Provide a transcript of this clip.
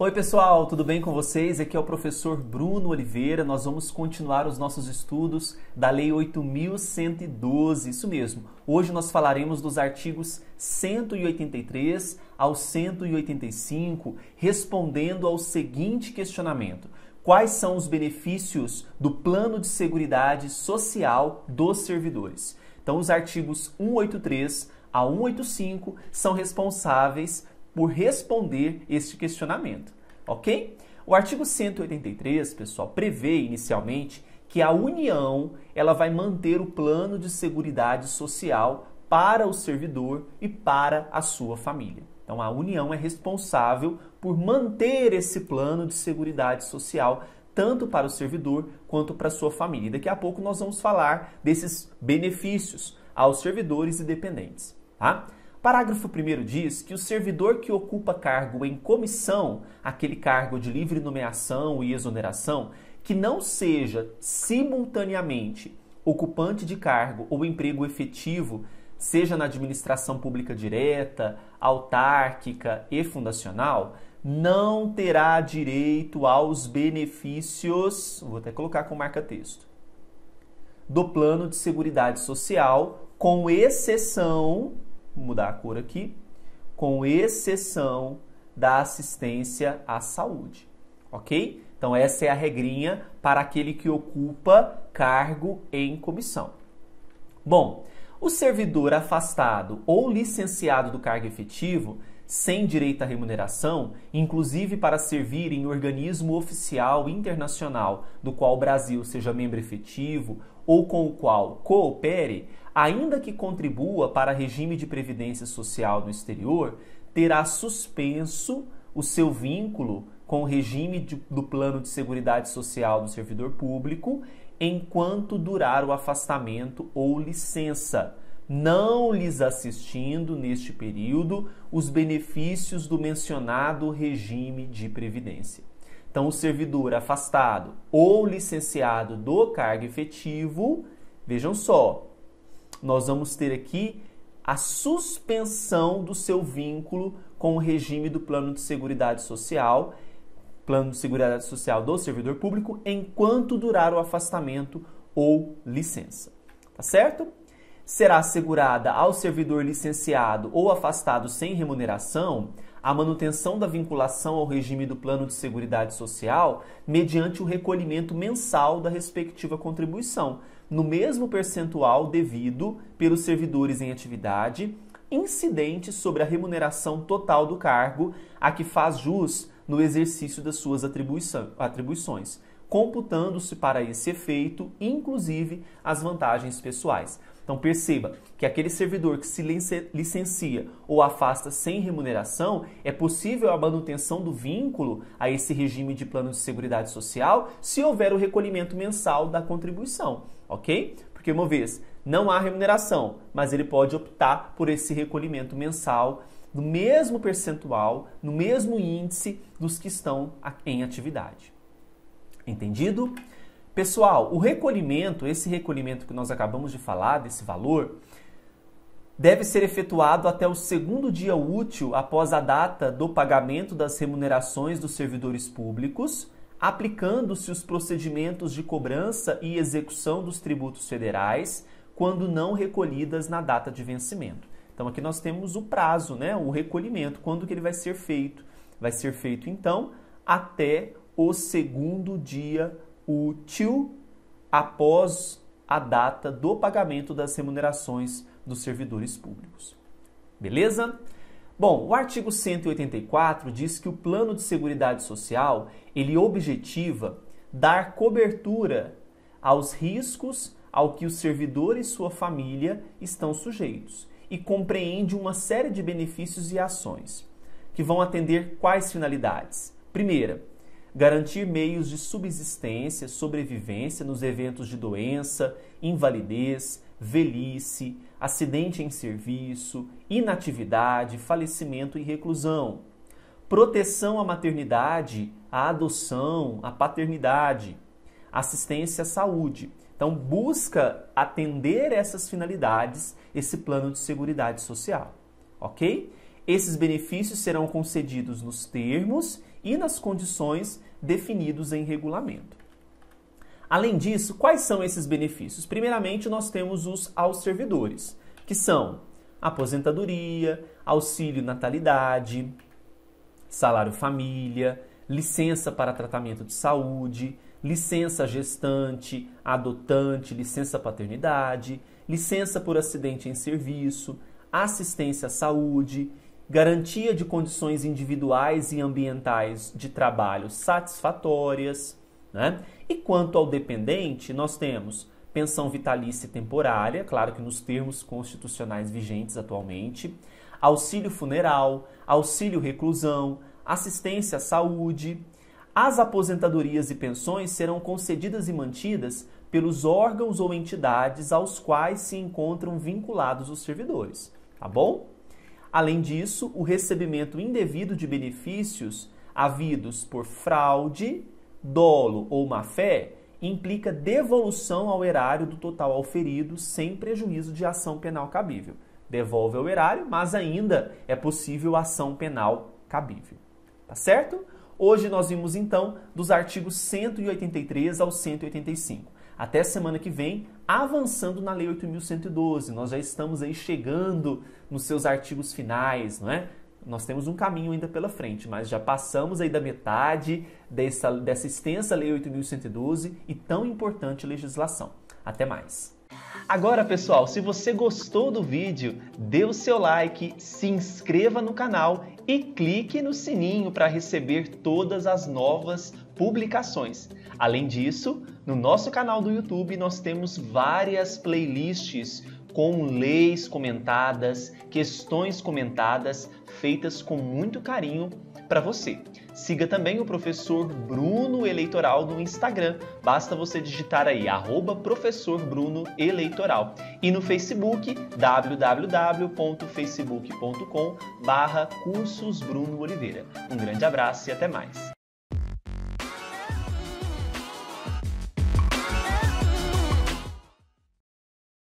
Oi, pessoal, tudo bem com vocês? Aqui é o professor Bruno Oliveira. Nós vamos continuar os nossos estudos da Lei 8112. Isso mesmo. Hoje nós falaremos dos artigos 183 ao 185, respondendo ao seguinte questionamento: Quais são os benefícios do Plano de Seguridade Social dos servidores? Então, os artigos 183 a 185 são responsáveis por responder este questionamento, ok? O artigo 183, pessoal, prevê inicialmente que a União ela vai manter o plano de seguridade social para o servidor e para a sua família. Então a União é responsável por manter esse plano de seguridade social tanto para o servidor quanto para a sua família. E daqui a pouco nós vamos falar desses benefícios aos servidores e dependentes, tá? Parágrafo 1 diz que o servidor que ocupa cargo em comissão, aquele cargo de livre nomeação e exoneração, que não seja simultaneamente ocupante de cargo ou emprego efetivo, seja na administração pública direta, autárquica e fundacional, não terá direito aos benefícios, vou até colocar com marca-texto, do plano de seguridade social, com exceção vou mudar a cor aqui, com exceção da assistência à saúde, ok? Então essa é a regrinha para aquele que ocupa cargo em comissão. Bom, o servidor afastado ou licenciado do cargo efetivo, sem direito à remuneração, inclusive para servir em organismo oficial internacional do qual o Brasil seja membro efetivo ou com o qual coopere, ainda que contribua para regime de previdência social no exterior, terá suspenso o seu vínculo com o regime de, do plano de seguridade social do servidor público enquanto durar o afastamento ou licença, não lhes assistindo neste período os benefícios do mencionado regime de previdência. Então, o servidor afastado ou licenciado do cargo efetivo, vejam só, nós vamos ter aqui a suspensão do seu vínculo com o regime do plano de segurança social, plano de segurança social do servidor público, enquanto durar o afastamento ou licença. Tá certo? Será assegurada ao servidor licenciado ou afastado sem remuneração a manutenção da vinculação ao regime do plano de seguridade social mediante o recolhimento mensal da respectiva contribuição, no mesmo percentual devido pelos servidores em atividade, incidente sobre a remuneração total do cargo a que faz jus no exercício das suas atribuições, computando-se para esse efeito, inclusive, as vantagens pessoais. Então perceba que aquele servidor que se licencia ou afasta sem remuneração, é possível a manutenção do vínculo a esse regime de plano de seguridade social se houver o recolhimento mensal da contribuição, ok? Porque uma vez não há remuneração, mas ele pode optar por esse recolhimento mensal no mesmo percentual, no mesmo índice dos que estão em atividade. Entendido? Pessoal, o recolhimento, esse recolhimento que nós acabamos de falar, desse valor, deve ser efetuado até o segundo dia útil após a data do pagamento das remunerações dos servidores públicos, aplicando-se os procedimentos de cobrança e execução dos tributos federais quando não recolhidas na data de vencimento. Então aqui nós temos o prazo, né, o recolhimento, quando que ele vai ser feito? Vai ser feito então até o segundo dia útil após a data do pagamento das remunerações dos servidores públicos. Beleza? Bom, o artigo 184 diz que o plano de seguridade social, ele objetiva dar cobertura aos riscos ao que os servidores e sua família estão sujeitos e compreende uma série de benefícios e ações que vão atender quais finalidades? Primeira, garantir meios de subsistência, sobrevivência nos eventos de doença, invalidez, velhice, acidente em serviço, inatividade, falecimento e reclusão. Proteção à maternidade, à adoção, à paternidade, assistência à saúde. Então busca atender essas finalidades esse plano de seguridade social, OK? Esses benefícios serão concedidos nos termos e nas condições definidos em regulamento. Além disso, quais são esses benefícios? Primeiramente, nós temos os aos servidores, que são aposentadoria, auxílio natalidade, salário família, licença para tratamento de saúde, licença gestante, adotante, licença paternidade, licença por acidente em serviço, assistência à saúde, garantia de condições individuais e ambientais de trabalho satisfatórias. Né? E quanto ao dependente, nós temos pensão vitalícia temporária, claro que nos termos constitucionais vigentes atualmente, auxílio funeral, auxílio reclusão, assistência à saúde. As aposentadorias e pensões serão concedidas e mantidas pelos órgãos ou entidades aos quais se encontram vinculados os servidores, tá bom? Além disso, o recebimento indevido de benefícios havidos por fraude, dolo ou má-fé implica devolução ao erário do total auferido sem prejuízo de ação penal cabível. Devolve ao erário, mas ainda é possível ação penal cabível. Tá certo? Hoje nós vimos então dos artigos 183 ao 185 até a semana que vem, avançando na Lei 8.112. Nós já estamos aí chegando nos seus artigos finais, não é? Nós temos um caminho ainda pela frente, mas já passamos aí da metade dessa, dessa extensa Lei 8.112 e tão importante legislação. Até mais! Agora, pessoal, se você gostou do vídeo, dê o seu like, se inscreva no canal e clique no sininho para receber todas as novas publicações. Além disso, no nosso canal do YouTube nós temos várias playlists com leis comentadas, questões comentadas, feitas com muito carinho para você. Siga também o professor Bruno Eleitoral no Instagram. Basta você digitar aí arroba professor Bruno Eleitoral. E no Facebook, www.facebook.com barra cursos Bruno Oliveira. Um grande abraço e até mais.